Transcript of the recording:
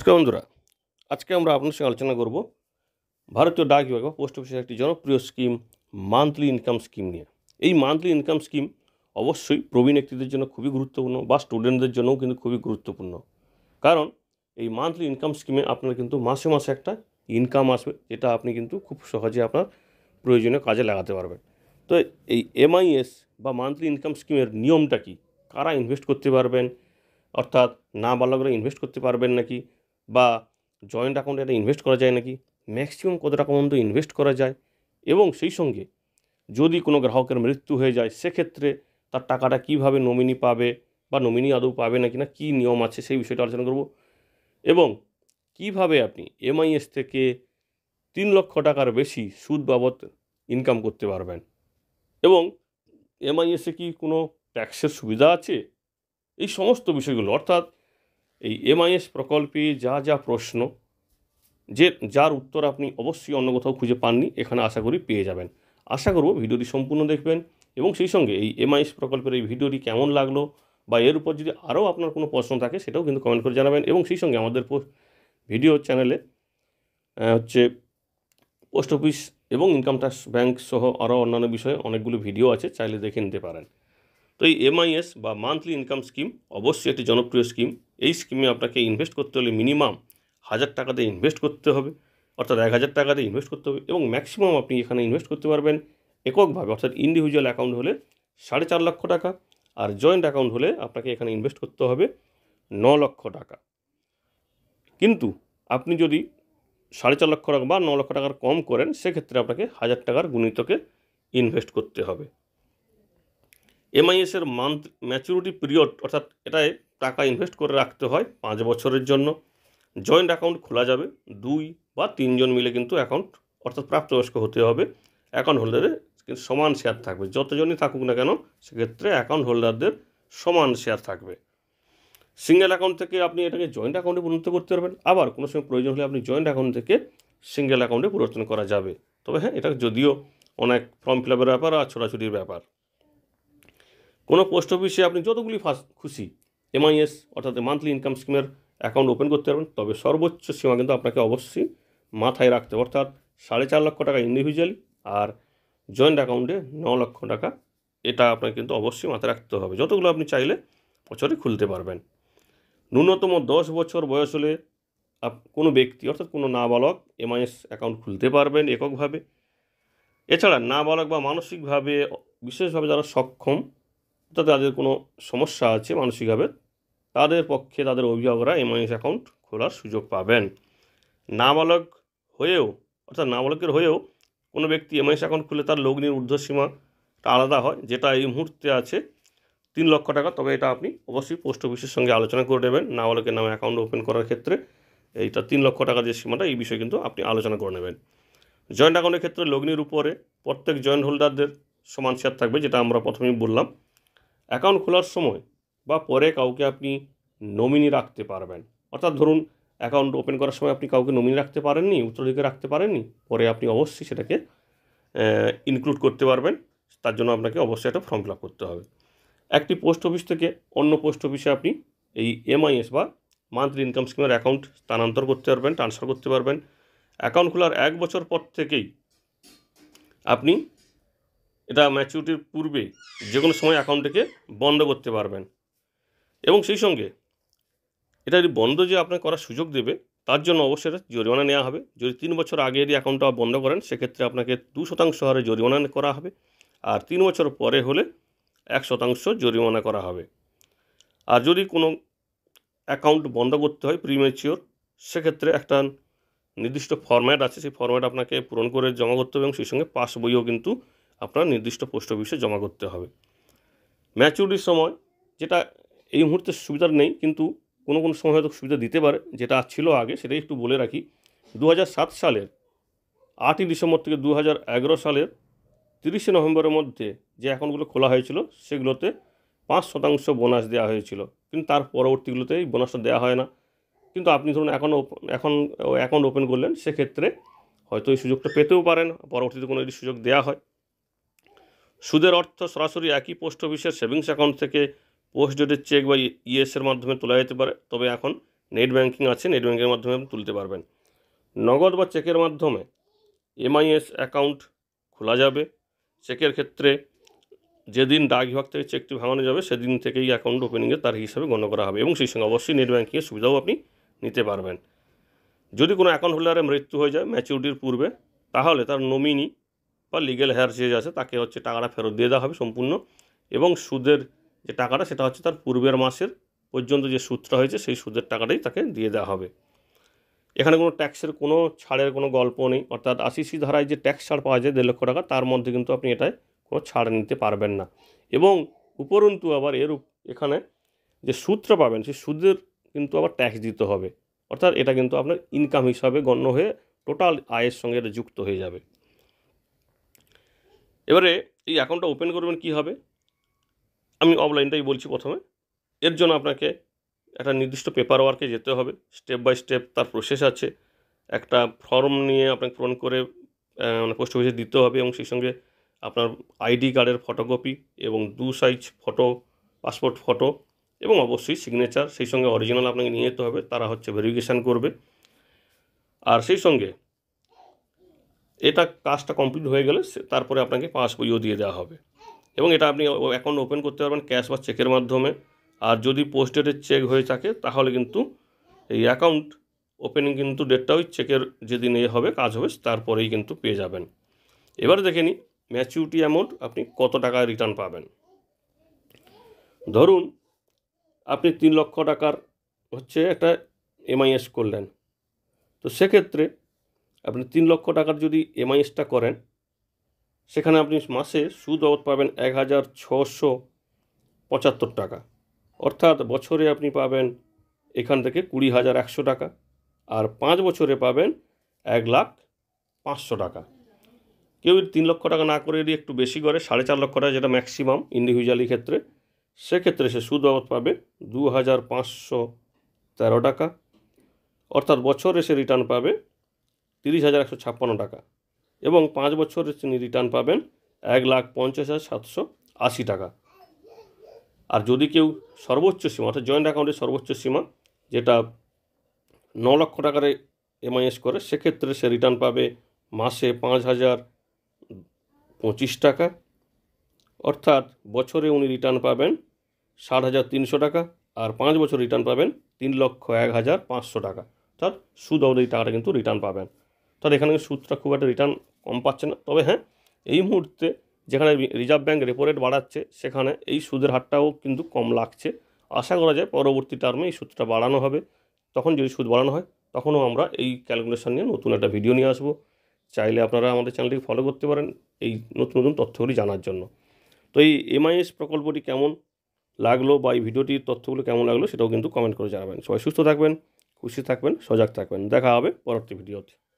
নমস্কার বন্ধুরা আজকে আমরা আপনার সঙ্গে আলোচনা করব ভারতীয় ডাক বিভাগ বা পোস্ট অফিসের একটি জনপ্রিয় স্কিম মান্থলি ইনকাম স্কিম নিয়ে এই মান্থলি ইনকাম স্কিম অবশ্যই প্রবীণ ব্যক্তিদের জন্য খুবই গুরুত্বপূর্ণ বা স্টুডেন্টদের জন্যও কিন্তু খুবই গুরুত্বপূর্ণ কারণ এই মান্থলি ইনকাম স্কিমে আপনার কিন্তু মাসে মাসে একটা ইনকাম আসবে যেটা আপনি কিন্তু খুব সহজে আপনার প্রয়োজনীয় কাজে লাগাতে পারবেন তো এই এমআইএস বা মান্থলি ইনকাম স্কিমের নিয়মটা কি কারা ইনভেস্ট করতে পারবেন অর্থাৎ না বালকরা ইনভেস্ট করতে পারবেন নাকি বা জয়েন্ট অ্যাকাউন্টে এটা ইনভেস্ট করা যায় নাকি ম্যাক্সিমাম কত টাকা পর্যন্ত ইনভেস্ট করা যায় এবং সেই সঙ্গে যদি কোনো গ্রাহকের মৃত্যু হয়ে যায় সেক্ষেত্রে তার টাকাটা কীভাবে নমিনি পাবে বা নমিনি আদৌ পাবে নাকি না কী নিয়ম আছে সেই বিষয়টা আলোচনা করব এবং কিভাবে আপনি এমআইএস থেকে তিন লক্ষ টাকার বেশি সুদ বাবদ ইনকাম করতে পারবেন এবং এমআইএসে কি কোনো ট্যাক্সের সুবিধা আছে এই সমস্ত বিষয়গুলো অর্থাৎ এই এমআইএস প্রকল্পে যা যা প্রশ্ন যে যার উত্তর আপনি অবশ্যই অন্য কোথাও খুঁজে পাননি এখানে আশা করি পেয়ে যাবেন আশা করব ভিডিওটি সম্পূর্ণ দেখবেন এবং সেই সঙ্গে এই এমআইএস প্রকল্পের এই ভিডিওটি কেমন লাগলো বা এর উপর যদি আরও আপনার কোনো প্রশ্ন থাকে সেটাও কিন্তু কমেন্ট করে জানাবেন এবং সেই সঙ্গে আমাদের ভিডিও চ্যানেলে হচ্ছে পোস্ট অফিস এবং ইনকাম ট্যাক্স ব্যাঙ্ক সহ আরও অন্যান্য বিষয়ে অনেকগুলো ভিডিও আছে চাইলে দেখে নিতে পারেন তো এই এমআইএস বা মান্থলি ইনকাম স্কিম অবশ্যই একটি জনপ্রিয় স্কিম এই স্কিমে আপনাকে ইনভেস্ট করতে হলে মিনিমাম হাজার টাকা দিয়ে ইনভেস্ট করতে হবে অর্থাৎ এক হাজার টাকা দিয়ে ইনভেস্ট করতে হবে এবং ম্যাক্সিমাম আপনি এখানে ইনভেস্ট করতে পারবেন এককভাবে অর্থাৎ ইন্ডিভিজুয়াল অ্যাকাউন্ট হলে সাড়ে চার লক্ষ টাকা আর জয়েন্ট অ্যাকাউন্ট হলে আপনাকে এখানে ইনভেস্ট করতে হবে ন লক্ষ টাকা কিন্তু আপনি যদি সাড়ে চার লক্ষ টাকা বা ন লক্ষ টাকার কম করেন সেক্ষেত্রে আপনাকে হাজার টাকার গুণিতকে ইনভেস্ট করতে হবে এমআইএসের মান্থ ম্যাচুরিটি পিরিয়ড অর্থাৎ এটায় টাকা ইনভেস্ট করে রাখতে হয় পাঁচ বছরের জন্য জয়েন্ট অ্যাকাউন্ট খোলা যাবে দুই বা তিনজন মিলে কিন্তু অ্যাকাউন্ট অর্থাৎ প্রাপ্তবয়স্ক হতে হবে অ্যাকাউন্ট হোল্ডারের কিন্তু সমান শেয়ার থাকবে যতজনই থাকুক না কেন সেক্ষেত্রে অ্যাকাউন্ট হোল্ডারদের সমান শেয়ার থাকবে সিঙ্গেল অ্যাকাউন্ট থেকে আপনি এটাকে জয়েন্ট অ্যাকাউন্টে পরিণত করতে পারবেন আবার কোনো সময় প্রয়োজন হলে আপনি জয়েন্ট অ্যাকাউন্ট থেকে সিঙ্গেল অ্যাকাউন্টে পরিবর্তন করা যাবে তবে হ্যাঁ এটা যদিও অনেক ফর্ম ফিল আপের ব্যাপার আর ছোটাছুটির ব্যাপার কোনো পোস্ট অফিসে আপনি যতগুলি ফার্স্ট খুশি এমআইএস অর্থাৎ মান্থলি ইনকাম স্কিমের অ্যাকাউন্ট ওপেন করতে পারবেন তবে সর্বোচ্চ সীমা কিন্তু আপনাকে অবশ্যই মাথায় রাখতে হবে অর্থাৎ সাড়ে চার লক্ষ টাকা ইন্ডিভিজুয়ালি আর জয়েন্ট অ্যাকাউন্টে ন লক্ষ টাকা এটা আপনাকে কিন্তু অবশ্যই মাথায় রাখতে হবে যতগুলো আপনি চাইলে বছরে খুলতে পারবেন ন্যূনতম দশ বছর বয়স হলে কোনো ব্যক্তি অর্থাৎ কোনো নাবালক এমআইএস অ্যাকাউন্ট খুলতে পারবেন এককভাবে এছাড়া নাবালক বা মানসিকভাবে বিশেষভাবে যারা সক্ষম তো তাদের কোনো সমস্যা আছে মানসিকভাবে তাদের পক্ষে তাদের অভিভাবকরা এমআইএস অ্যাকাউন্ট খোলার সুযোগ পাবেন নাবালক হয়েও অর্থাৎ নাবালকের হয়েও কোনো ব্যক্তি এমআইএস অ্যাকাউন্ট খুলে তার লগ্নির ঊর্ধ্বসীমাটা আলাদা হয় যেটা এই মুহূর্তে আছে তিন লক্ষ টাকা তবে এটা আপনি অবশ্যই পোস্ট অফিসের সঙ্গে আলোচনা করে নেবেন নাবালকের নামে অ্যাকাউন্ট ওপেন করার ক্ষেত্রে এইটা তিন লক্ষ টাকা যে সীমাটা এই বিষয়ে কিন্তু আপনি আলোচনা করে নেবেন জয়েন্ট অ্যাকাউন্টের ক্ষেত্রে লগ্নির উপরে প্রত্যেক জয়েন্ট হোল্ডারদের সমান শেয়ার থাকবে যেটা আমরা প্রথমেই বললাম অ্যাকাউন্ট খোলার সময় বা পরে কাউকে আপনি নমিনি রাখতে পারবেন অর্থাৎ ধরুন অ্যাকাউন্ট ওপেন করার সময় আপনি কাউকে নমিনি রাখতে পারেননি উত্তরাধিকার রাখতে পারেননি পরে আপনি অবশ্যই সেটাকে ইনক্লুড করতে পারবেন তার জন্য আপনাকে অবশ্যই একটা ফর্ম ফিল আপ করতে হবে একটি পোস্ট অফিস থেকে অন্য পোস্ট অফিসে আপনি এই এমআইএস বা মান্থলি ইনকাম স্কিমের অ্যাকাউন্ট স্থানান্তর করতে পারবেন ট্রান্সফার করতে পারবেন অ্যাকাউন্ট খোলার এক বছর পর থেকেই আপনি এটা ম্যাচুরিটির পূর্বে যে কোনো সময় অ্যাকাউন্টটিকে বন্ধ করতে পারবেন এবং সেই সঙ্গে এটা যদি বন্ধ যে আপনার করার সুযোগ দেবে তার জন্য অবশ্যই এটা জরিমানা নেওয়া হবে যদি তিন বছর আগে যদি অ্যাকাউন্টটা বন্ধ করেন সেক্ষেত্রে আপনাকে দু শতাংশ হারে জরিমানা করা হবে আর তিন বছর পরে হলে এক শতাংশ জরিমানা করা হবে আর যদি কোনো অ্যাকাউন্ট বন্ধ করতে হয় প্রিমেচিওর সেক্ষেত্রে একটা নির্দিষ্ট ফর্ম্যাট আছে সেই ফর্ম্যাট আপনাকে পূরণ করে জমা করতে হবে এবং সেই সঙ্গে পাস বইও কিন্তু আপনার নির্দিষ্ট পোস্ট অফিসে জমা করতে হবে ম্যাচুরিটির সময় যেটা এই মুহূর্তে সুবিধার নেই কিন্তু কোনো কোনো সময় হয়তো সুবিধা দিতে পারে যেটা ছিল আগে সেটাই একটু বলে রাখি দু সালের আটই ডিসেম্বর থেকে দু সালের তিরিশে নভেম্বরের মধ্যে যে অ্যাকাউন্টগুলো খোলা হয়েছিল সেগুলোতে পাঁচ শতাংশ বোনাস দেওয়া হয়েছিল কিন্তু তার পরবর্তীগুলোতে এই বোনাসটা দেওয়া হয় না কিন্তু আপনি ধরুন এখন এখন অ্যাকাউন্ট ওপেন করলেন সেক্ষেত্রে হয়তো এই সুযোগটা পেতেও পারেন পরবর্তীতে কোনো যদি সুযোগ দেওয়া হয় সুদের অর্থ সরাসরি একই পোস্ট অফিসের সেভিংস অ্যাকাউন্ট থেকে পোস্ট ডেটের চেক বা ইএসের মাধ্যমে তোলা যেতে পারে তবে এখন নেট ব্যাঙ্কিং আছে নেট ব্যাঙ্কিংয়ের মাধ্যমে তুলতে পারবেন নগদ বা চেকের মাধ্যমে এমআইএস অ্যাকাউন্ট খোলা যাবে চেকের ক্ষেত্রে যেদিন ডাক বিভাগ থেকে চেকটি ভাঙানো যাবে সেদিন থেকেই অ্যাকাউন্ট ওপেনিংয়ে তার হিসাবে গণ্য করা হবে এবং সেই সঙ্গে অবশ্যই নেট ব্যাঙ্কিংয়ের সুবিধাও আপনি নিতে পারবেন যদি কোনো অ্যাকাউন্ট হোল্ডারের মৃত্যু হয়ে যায় ম্যাচিউরিটির পূর্বে তাহলে তার নমিনি বা লিগেল হেয়ার যে আছে তাকে হচ্ছে টাকাটা ফেরত দিয়ে দেওয়া হবে সম্পূর্ণ এবং সুদের যে টাকাটা সেটা হচ্ছে তার পূর্বের মাসের পর্যন্ত যে সুদটা হয়েছে সেই সুদের টাকাটাই তাকে দিয়ে দেওয়া হবে এখানে কোনো ট্যাক্সের কোনো ছাড়ের কোনো গল্প নেই অর্থাৎ আশিসি ধারায় যে ট্যাক্স ছাড় পাওয়া যায় দেড় লক্ষ টাকা তার মধ্যে কিন্তু আপনি এটায় কোনো ছাড় নিতে পারবেন না এবং উপরন্তু আবার এর এখানে যে সুদটা পাবেন সেই সুদের কিন্তু আবার ট্যাক্স দিতে হবে অর্থাৎ এটা কিন্তু আপনার ইনকাম হিসাবে গণ্য হয়ে টোটাল আয়ের সঙ্গে এটা যুক্ত হয়ে যাবে এবারে এই অ্যাকাউন্টটা ওপেন করবেন কি হবে আমি অফলাইনটাই বলছি প্রথমে এর জন্য আপনাকে একটা নির্দিষ্ট পেপার ওয়ার্কে যেতে হবে স্টেপ বাই স্টেপ তার প্রসেস আছে একটা ফর্ম নিয়ে আপনাকে পূরণ করে মানে পোস্ট অফিসে দিতে হবে এবং সেই সঙ্গে আপনার আইডি কার্ডের ফটোকপি এবং দু সাইজ ফটো পাসপোর্ট ফটো এবং অবশ্যই সিগনেচার সেই সঙ্গে অরিজিনাল আপনাকে নিয়ে যেতে হবে তারা হচ্ছে ভেরিফিকেশান করবে আর সেই সঙ্গে এটা কাজটা কমপ্লিট হয়ে গেলে তারপরে আপনাকে পাস বইও দিয়ে দেওয়া হবে এবং এটা আপনি অ্যাকাউন্ট ওপেন করতে পারবেন ক্যাশ বা চেকের মাধ্যমে আর যদি পোস্ট ডেটের চেক হয়ে থাকে তাহলে কিন্তু এই অ্যাকাউন্ট ওপেনিং কিন্তু ডেটটা ওই চেকের যেদিন এ হবে কাজ হবে তারপরেই কিন্তু পেয়ে যাবেন এবার দেখে নিই ম্যাচিউরিটি অ্যামাউন্ট আপনি কত টাকা রিটার্ন পাবেন ধরুন আপনি তিন লক্ষ টাকার হচ্ছে একটা এমআইএস করলেন তো সেক্ষেত্রে আপনি তিন লক্ষ টাকার যদি এমআইএসটা করেন সেখানে আপনি মাসে সুদ বাবদ পাবেন এক হাজার ছশো পঁচাত্তর টাকা অর্থাৎ বছরে আপনি পাবেন এখান থেকে কুড়ি হাজার একশো টাকা আর পাঁচ বছরে পাবেন এক লাখ পাঁচশো টাকা কেউ তিন লক্ষ টাকা না করে যদি একটু বেশি করে সাড়ে চার লক্ষ টাকা যেটা ম্যাক্সিমাম ইন্ডিভিজুয়ালি ক্ষেত্রে সেক্ষেত্রে সে সুদ বাবদ পাবে দু হাজার পাঁচশো তেরো টাকা অর্থাৎ বছরে সে রিটার্ন পাবে তিরিশ হাজার একশো ছাপ্পান্ন টাকা এবং পাঁচ বছরের তিনি রিটার্ন পাবেন এক লাখ পঞ্চাশ হাজার সাতশো আশি টাকা আর যদি কেউ সর্বোচ্চ সীমা অর্থাৎ জয়েন্ট অ্যাকাউন্টের সর্বোচ্চ সীমা যেটা ন লক্ষ টাকার এমআইএস করে সেক্ষেত্রে সে রিটার্ন পাবে মাসে পাঁচ হাজার পঁচিশ টাকা অর্থাৎ বছরে উনি রিটার্ন পাবেন ষাট হাজার তিনশো টাকা আর পাঁচ বছর রিটার্ন পাবেন তিন লক্ষ এক হাজার পাঁচশো টাকা অর্থাৎ সুদ অবধি টাকাটা কিন্তু রিটার্ন পাবেন তাহলে এখানে সুদটা খুব একটা রিটার্ন কম পাচ্ছে না তবে হ্যাঁ এই মুহূর্তে যেখানে রিজার্ভ ব্যাঙ্ক রেপো রেট বাড়াচ্ছে সেখানে এই সুদের হারটাও কিন্তু কম লাগছে আশা করা যায় পরবর্তী টার্মে এই সুদটা বাড়ানো হবে তখন যদি সুদ বাড়ানো হয় তখনও আমরা এই ক্যালকুলেশন নিয়ে নতুন একটা ভিডিও নিয়ে আসবো চাইলে আপনারা আমাদের চ্যানেলটি ফলো করতে পারেন এই নতুন নতুন তথ্যগুলি জানার জন্য তো এই এমআইএস প্রকল্পটি কেমন লাগলো বা এই ভিডিওটির তথ্যগুলো কেমন লাগলো সেটাও কিন্তু কমেন্ট করে জানাবেন সবাই সুস্থ থাকবেন খুশি থাকবেন সজাগ থাকবেন দেখা হবে পরবর্তী ভিডিওতে